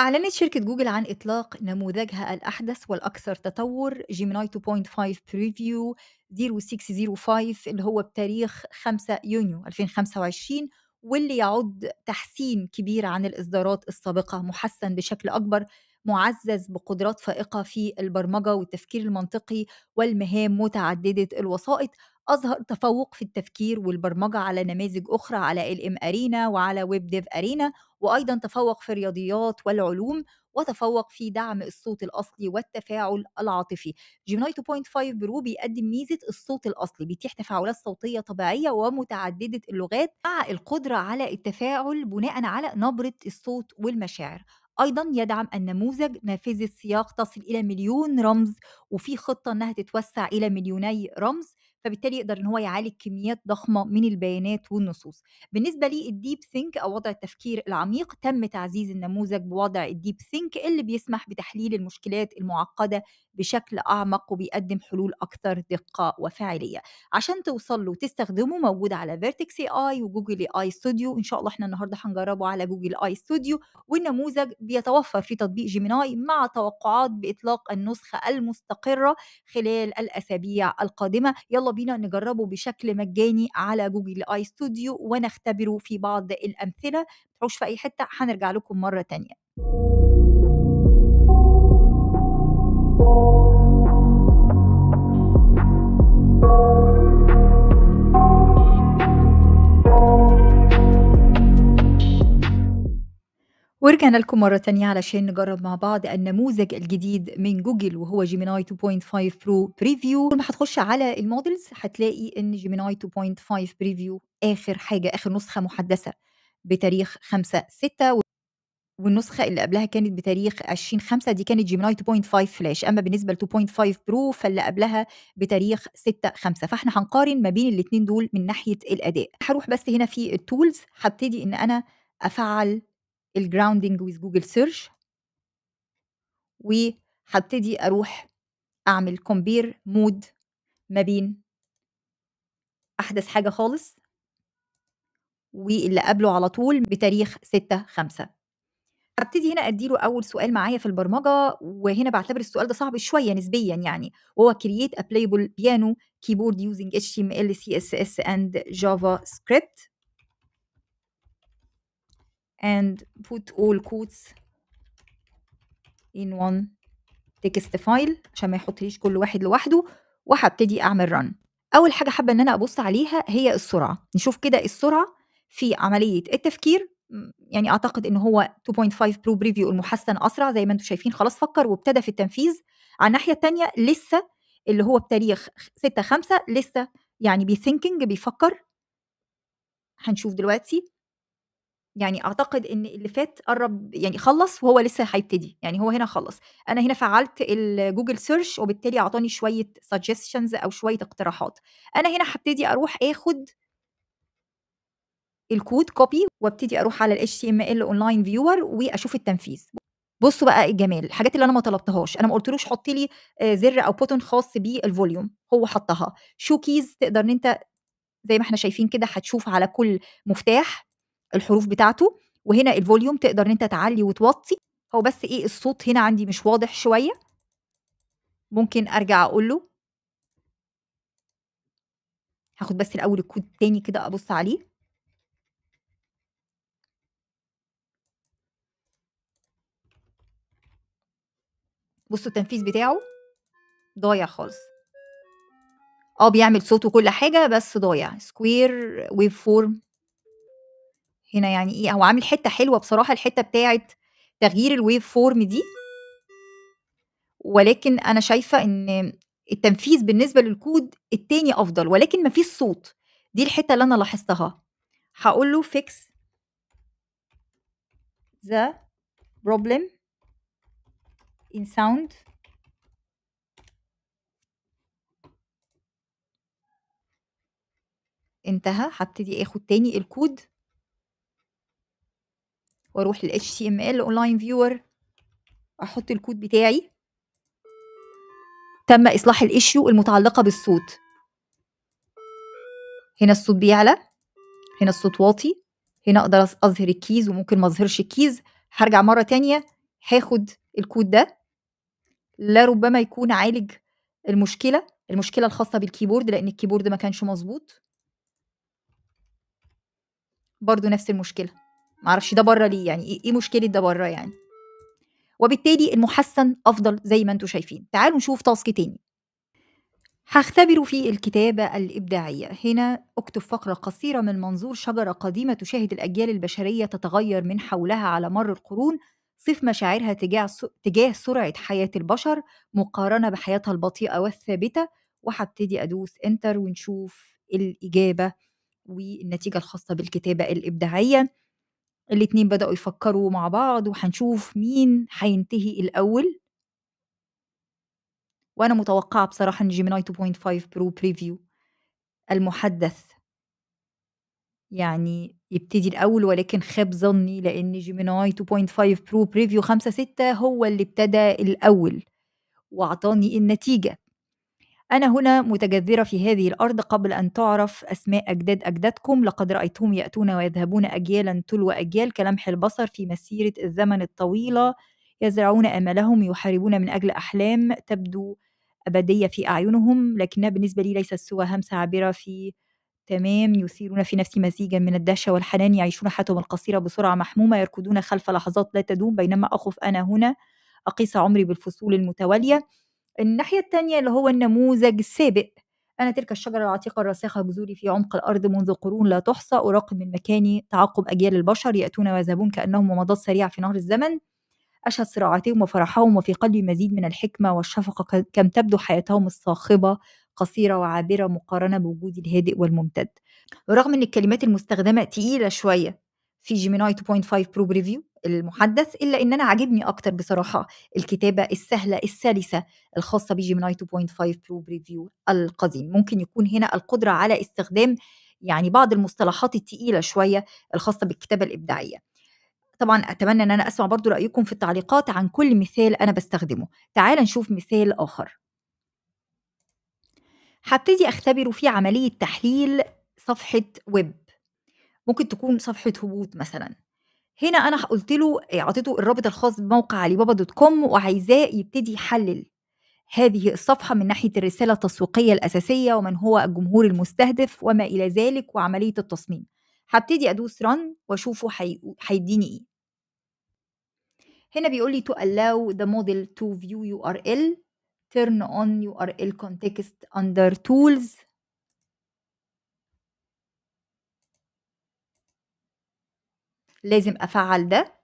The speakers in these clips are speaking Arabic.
أعلنت شركة جوجل عن إطلاق نموذجها الأحدث والأكثر تطور جيميناي 2.5 بريفيو 0605 اللي هو بتاريخ 5 يونيو 2025 واللي يعد تحسين كبير عن الإصدارات السابقة محسن بشكل أكبر معزز بقدرات فائقة في البرمجة والتفكير المنطقي والمهام متعددة الوسائط أظهر تفوق في التفكير والبرمجة على نماذج أخرى على ال ام أرينا وعلى ويب ديف أرينا وأيضا تفوق في الرياضيات والعلوم وتفوق في دعم الصوت الأصلي والتفاعل العاطفي جيمناي 2.5 برو بيقدم ميزة الصوت الأصلي بيتيح تفاعلات صوتية طبيعية ومتعددة اللغات مع القدرة على التفاعل بناء على نبرة الصوت والمشاعر ايضا يدعم النموذج نافذه سياق تصل الى مليون رمز وفي خطه انها تتوسع الى مليوني رمز فبالتالي يقدر ان هو يعالج كميات ضخمه من البيانات والنصوص بالنسبه للديب ثينك او وضع التفكير العميق تم تعزيز النموذج بوضع الديب ثينك اللي بيسمح بتحليل المشكلات المعقده بشكل اعمق وبيقدم حلول اكثر دقه وفاعليه عشان توصل له تستخدمه موجود على فيرتكس اي اي وجوجل اي ستوديو ان شاء الله احنا النهارده هنجربه على جوجل اي ستوديو والنموذج بيتوفر في تطبيق جيميناي مع توقعات باطلاق النسخه المستقره خلال الاسابيع القادمه يلا بينا نجربه بشكل مجاني على جوجل اي ستوديو ونختبره في بعض الامثله ما في اي حته هنرجع لكم مره تانيه ورجعنا لكم مرة تانية علشان نجرب مع بعض النموذج الجديد من جوجل وهو جيميناي 2.5 برو بريفيو لما ما هتخش على المودلز هتلاقي ان جيميناي 2.5 بريفيو آخر حاجة آخر نسخة محدثة بتاريخ 5 6 والنسخة اللي قبلها كانت بتاريخ 20 5 دي كانت جيميناي 2.5 فلاش أما بالنسبة ل 2.5 برو فاللي قبلها بتاريخ 6 5 فاحنا هنقارن ما بين الاتنين دول من ناحية الأداء هروح بس هنا في التولز هبتدي إن أنا أفعل الجراوندنج ويز جوجل سيرش وهبتدي اروح اعمل كومبير مود ما بين احدث حاجه خالص واللي قبله على طول بتاريخ 6 5 هبتدي هنا اديله اول سؤال معايا في البرمجه وهنا بعتبر السؤال ده صعب شويه نسبيا يعني وهو create a playable piano keyboard using HTML CSS and JavaScript and put all quotes in one text file عشان ما يحطليش كل واحد لوحده وهبتدي اعمل run اول حاجه حابه ان انا ابص عليها هي السرعه نشوف كده السرعه في عمليه التفكير يعني اعتقد ان هو 2.5 برو بريفيو المحسن اسرع زي ما انتم شايفين خلاص فكر وابتدى في التنفيذ على الناحيه الثانيه لسه اللي هو بتاريخ 6 5 لسه يعني بيثينكينج بيفكر هنشوف دلوقتي يعني أعتقد إن اللي فات قرب يعني خلص وهو لسه هيبتدي يعني هو هنا خلص أنا هنا فعلت الجوجل سيرش وبالتالي أعطاني شوية سجستشنز أو شوية اقتراحات أنا هنا هبتدي أروح آخد الكود كوبي وابتدي اروح على ال HTML اونلاين فيور واشوف التنفيذ بصوا بقى الجمال الحاجات اللي انا ما طلبتهاش انا ما قلتلوش حط لي آه، زر او بوتون خاص بالفوليوم هو حطها شو كيز تقدر ان انت زي ما احنا شايفين كده هتشوف على كل مفتاح الحروف بتاعته وهنا الفوليوم تقدر ان انت تعلي وتوطي هو بس ايه الصوت هنا عندي مش واضح شويه ممكن ارجع اقول له هاخد بس الاول الكود تاني كده ابص عليه بصوا التنفيذ بتاعه ضايع خالص اه بيعمل صوت وكل حاجه بس ضايع سكوير ويف فورم هنا يعني إيه، هو عامل حتّة حلوة بصراحة الحتّة بتاعة تغيير الويف فورم دي. ولكن أنا شايفة إن التنفيذ بالنسبة للكود التاني أفضل، ولكن ما فيش صوت، دي الحتّة اللي أنا لاحظتها. هقول له فيكس ذا بروبلم ان ساوند انتهى، هبتدي آخُد تاني الكود واروح لل HTML اونلاين فيور احط الكود بتاعي تم اصلاح الايشيو المتعلقه بالصوت هنا الصوت بيعلى هنا الصوت واطي هنا اقدر اظهر الكيز وممكن ما اظهرش الكيز هرجع مره تانية هاخد الكود ده لا ربما يكون عالج المشكله المشكله الخاصه بالكيبورد لان الكيبورد ما كانش مظبوط برضو نفس المشكله معرفش ده بره ليه يعني ايه،, ايه مشكله ده بره يعني وبالتالي المحسن افضل زي ما انتم شايفين تعالوا نشوف تاسك تاني هختبر في الكتابة الإبداعية هنا أكتب فقرة قصيرة من منظور شجرة قديمة تشاهد الأجيال البشرية تتغير من حولها على مر القرون صف مشاعرها تجاه, تجاه سرعة حياة البشر مقارنة بحياتها البطيئة والثابتة وهبتدي أدوس انتر ونشوف الإجابة والنتيجة الخاصة بالكتابة الإبداعية الاتنين بدأوا يفكروا مع بعض وهنشوف مين هينتهي الأول وأنا متوقعة بصراحة إن جيميناي 2.5 برو بريفيو المحدث يعني يبتدي الأول ولكن خاب ظني لأن جيميناي 2.5 برو بريفيو 5 6 هو اللي ابتدى الأول وأعطاني النتيجة أنا هنا متجذرة في هذه الأرض قبل أن تعرف أسماء أجداد أجدادكم لقد رأيتهم يأتون ويذهبون أجيالا تلو أجيال كلمح البصر في مسيرة الزمن الطويلة يزرعون آمالهم يحاربون من أجل أحلام تبدو أبدية في أعينهم لكنها بالنسبة لي ليست سوى همسة عابرة في تمام يثيرون في نفسي مزيجا من الدهشة والحنان يعيشون حياتهم القصيرة بسرعة محمومة يركضون خلف لحظات لا تدوم بينما أخف أنا هنا أقيس عمري بالفصول المتوالية الناحية الثانية اللي هو النموذج السابق أنا تلك الشجرة العتيقة الراسخة جذوري في عمق الأرض منذ قرون لا تحصى أراقب من مكاني تعاقب أجيال البشر يأتون ويذهبون كأنهم ممضات سريعة في نهر الزمن أشهد صراعاتهم وفرحهم وفي قلبي مزيد من الحكمة والشفقة كم تبدو حياتهم الصاخبة قصيرة وعابرة مقارنة بوجودي الهادئ والممتد رغم أن الكلمات المستخدمة تقيلة شوية في جيميناي 2.5 برو بريفيو المحدث الا ان انا عاجبني اكتر بصراحه الكتابه السهله السلسه الخاصه بجيمناي 2.5 برو بريفيو القديم ممكن يكون هنا القدره على استخدام يعني بعض المصطلحات التقيله شويه الخاصه بالكتابه الابداعيه طبعا اتمنى ان انا اسمع برضو رايكم في التعليقات عن كل مثال انا بستخدمه تعال نشوف مثال اخر هبتدي اختبره في عمليه تحليل صفحه ويب ممكن تكون صفحه هبوط مثلا هنا أنا قُلت له أعطيته الرابط الخاص بموقع علي بابا دوت كوم وعايزاه يبتدي يحلل هذه الصفحة من ناحية الرسالة التسويقية الأساسية ومن هو الجمهور المستهدف وما إلى ذلك وعملية التصميم. هبتدي أدوس رن وأشوفه حي... هيديني إيه. هنا بيقول لي to allow the model to view URL turn on URL context under tools لازم أفعل ده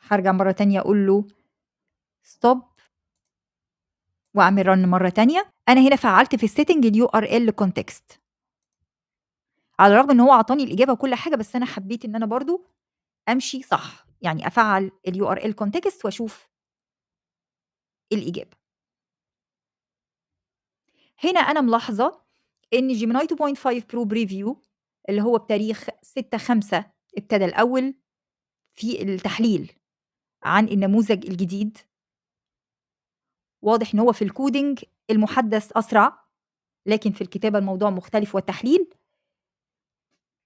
هرجع مرة تانية أقول له ستوب وأعمل رن مرة تانية أنا هنا فعلت في السيتنج اليو ار ال كونتكست على الرغم إن هو عطاني الإجابة وكل حاجة بس أنا حبيت إن أنا برضو أمشي صح يعني أفعل اليو ار ال كونتكست وأشوف الإجابة هنا أنا ملاحظة إن جيميناي 2.5 برو بريفيو اللي هو بتاريخ 6 5 ابتدى الأول في التحليل عن النموذج الجديد واضح ان هو في الكودينج المحدث اسرع لكن في الكتابه الموضوع مختلف والتحليل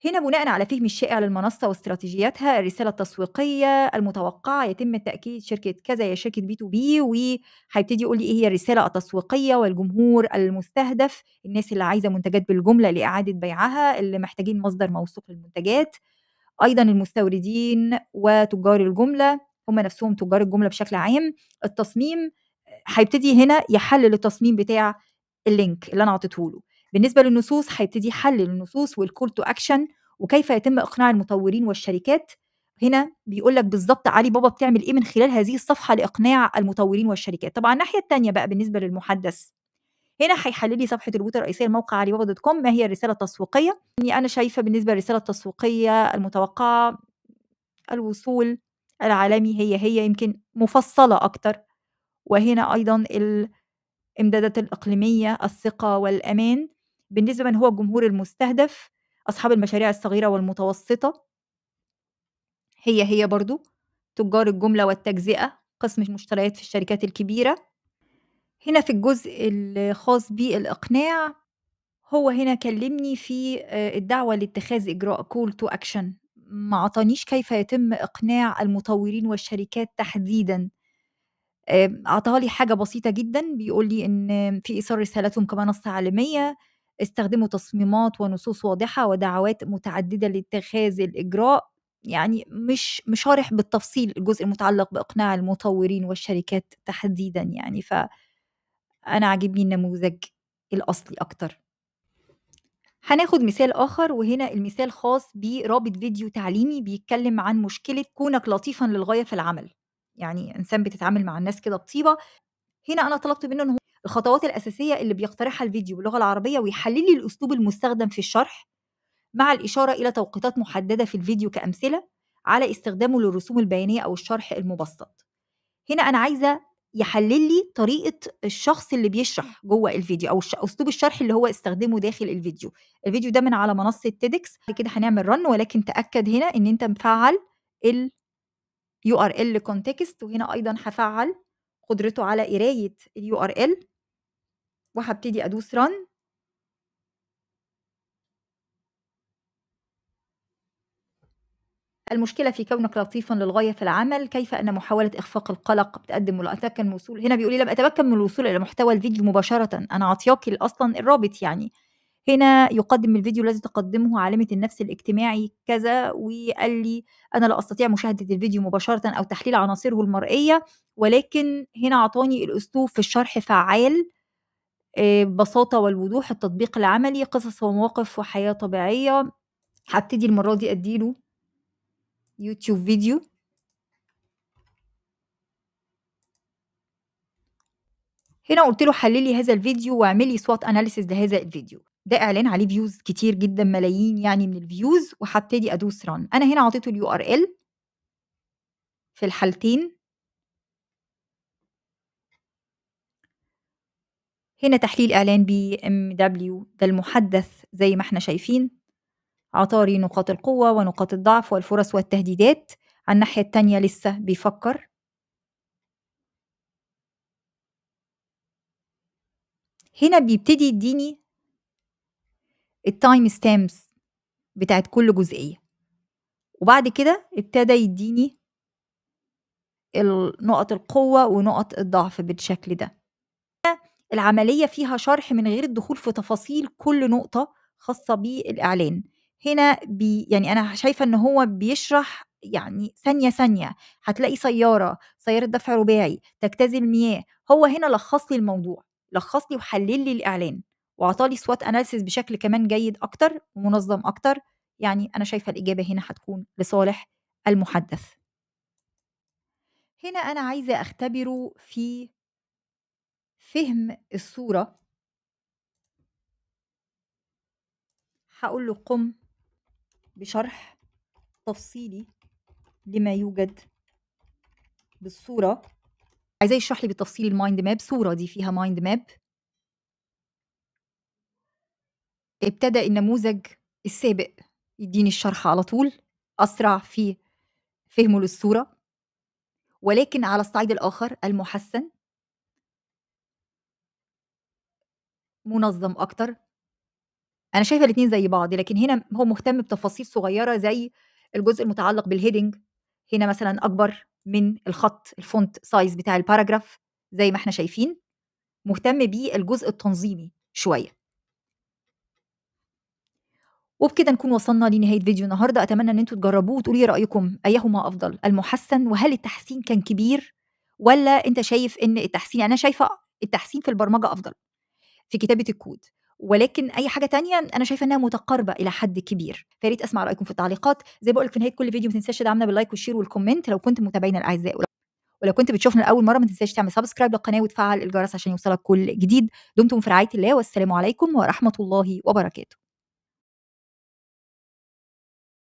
هنا بناء على فهم الشائع للمنصه واستراتيجياتها الرساله التسويقيه المتوقعه يتم التاكيد شركه كذا يا شركه بي تو بي وهيبتدي يقول لي ايه هي الرساله التسويقيه والجمهور المستهدف الناس اللي عايزه منتجات بالجمله لاعاده بيعها اللي محتاجين مصدر موثوق للمنتجات أيضا المستوردين وتجار الجملة هم نفسهم تجار الجملة بشكل عام التصميم هيبتدي هنا يحلل التصميم بتاع اللينك اللي أنا أعطيته له بالنسبة للنصوص هيبتدي يحلل النصوص والكول تو أكشن وكيف يتم إقناع المطورين والشركات هنا بيقول لك بالظبط علي بابا بتعمل ايه من خلال هذه الصفحه لاقناع المطورين والشركات طبعا الناحيه الثانيه بقى بالنسبه للمحدث هنا هيحلل لي صفحه الويب الرئيسيه لموقع علي بابا دوت كوم ما هي الرساله التسويقيه يعني انا شايفه بالنسبه للرساله التسويقيه المتوقعه الوصول العالمي هي هي يمكن مفصله اكتر وهنا ايضا الامدادات الاقليميه الثقه والامان بالنسبه من هو الجمهور المستهدف اصحاب المشاريع الصغيره والمتوسطه هي هي برضو تجار الجمله والتجزئه قسم المشتريات في الشركات الكبيره هنا في الجزء الخاص بالإقناع هو هنا كلمني في آه، الدعوة لاتخاذ إجراء كول تو أكشن ما عطانيش كيف يتم إقناع المطورين والشركات تحديداً أعطاها لي حاجة بسيطة جدا بيقول لي إن في إيصال رسالتهم كمنصة عالمية استخدموا تصميمات ونصوص واضحة ودعوات متعددة لاتخاذ الإجراء يعني مش مش شارح بالتفصيل الجزء المتعلق بإقناع المطورين والشركات تحديدا يعني ف أنا عاجبني النموذج الأصلي أكتر هناخد مثال آخر وهنا المثال خاص برابط فيديو تعليمي بيتكلم عن مشكلة كونك لطيفا للغاية في العمل يعني إنسان بتتعامل مع الناس كده بطيبة هنا أنا طلبت منه إنه الخطوات الأساسية اللي بيقترحها الفيديو باللغة العربية ويحلل لي الأسلوب المستخدم في الشرح مع الإشارة إلى توقيتات محددة في الفيديو كأمثلة على استخدامه للرسوم البيانية أو الشرح المبسط هنا أنا عايزة يحلل لي طريقه الشخص اللي بيشرح جوه الفيديو او اسلوب الشرح اللي هو استخدمه داخل الفيديو الفيديو ده من على منصه تيدكس كده هنعمل رن ولكن تاكد هنا ان انت مفعل يو ار ال كونتكست وهنا ايضا هفعل قدرته على قرايه اليو ار ال وهبتدي ادوس رن المشكلة في كونك لطيفا للغاية في العمل كيف أن محاولة إخفاق القلق بتقدم ولا أتمكن من الوصول هنا بيقول لي لم أتمكن من الوصول إلى محتوى الفيديو مباشرة أنا عطياكي أصلا الرابط يعني هنا يقدم الفيديو الذي تقدمه عالمة النفس الاجتماعي كذا وقال لي أنا لا أستطيع مشاهدة الفيديو مباشرة أو تحليل عناصره المرئية ولكن هنا عطاني الأسلوب في الشرح فعال آه، ببساطة والوضوح التطبيق العملي قصص ومواقف وحياة طبيعية هبتدي المرة دي أديله يوتيوب فيديو هنا قلت له حللي هذا الفيديو واعملي سوات اناليسيس لهذا الفيديو ده اعلان عليه فيوز كتير جدا ملايين يعني من الفيوز وهبتدي ادوس ران انا هنا عطيته اليو ار ال في الحالتين هنا تحليل اعلان بي ام دبليو ده المحدث زي ما احنا شايفين عطاري نقاط القوة ونقاط الضعف والفرص والتهديدات على الناحية التانية لسه بيفكر هنا بيبتدي يديني التايم ستامبس بتاعت كل جزئية وبعد كده ابتدى يديني نقط القوة ونقط الضعف بالشكل ده العملية فيها شرح من غير الدخول في تفاصيل كل نقطة خاصة بالإعلان هنا بي يعني انا شايفه ان هو بيشرح يعني ثانيه ثانيه هتلاقي سياره سياره دفع رباعي تجتاز المياه هو هنا لخص لي الموضوع لخص لي وحلل لي الاعلان واعطالي سوات اناليسيس بشكل كمان جيد اكتر ومنظم اكتر يعني انا شايفه الاجابه هنا هتكون لصالح المحدث هنا انا عايزه اختبره في فهم الصوره هقول له قم بشرح تفصيلي لما يوجد بالصورة عايزاه يشرح لي بالتفصيل المايند ماب صورة دي فيها مايند ماب ابتدى النموذج السابق يديني الشرح على طول أسرع في فهمه للصورة ولكن على الصعيد الآخر المحسن منظم أكتر انا شايفه الاثنين زي بعض لكن هنا هو مهتم بتفاصيل صغيره زي الجزء المتعلق بالهيدنج هنا مثلا اكبر من الخط الفونت سايز بتاع الباراجراف زي ما احنا شايفين مهتم بالجزء التنظيمي شويه وبكده نكون وصلنا لنهايه فيديو النهارده اتمنى ان انتم تجربوه وتقولوا لي رايكم ايهما افضل المحسن وهل التحسين كان كبير ولا انت شايف ان التحسين انا شايفه التحسين في البرمجه افضل في كتابه الكود ولكن اي حاجه تانية انا شايفه انها متقاربه الى حد كبير فياريت اسمع رايكم في التعليقات زي بقول لك في نهايه كل فيديو ما تنساش تدعمنا باللايك والشير والكومنت لو كنت متابعينا الاعزاء ولو كنت بتشوفنا لاول مره ما تنساش تعمل سبسكرايب للقناه وتفعل الجرس عشان يوصلك كل جديد دمتم في رعايه الله والسلام عليكم ورحمه الله وبركاته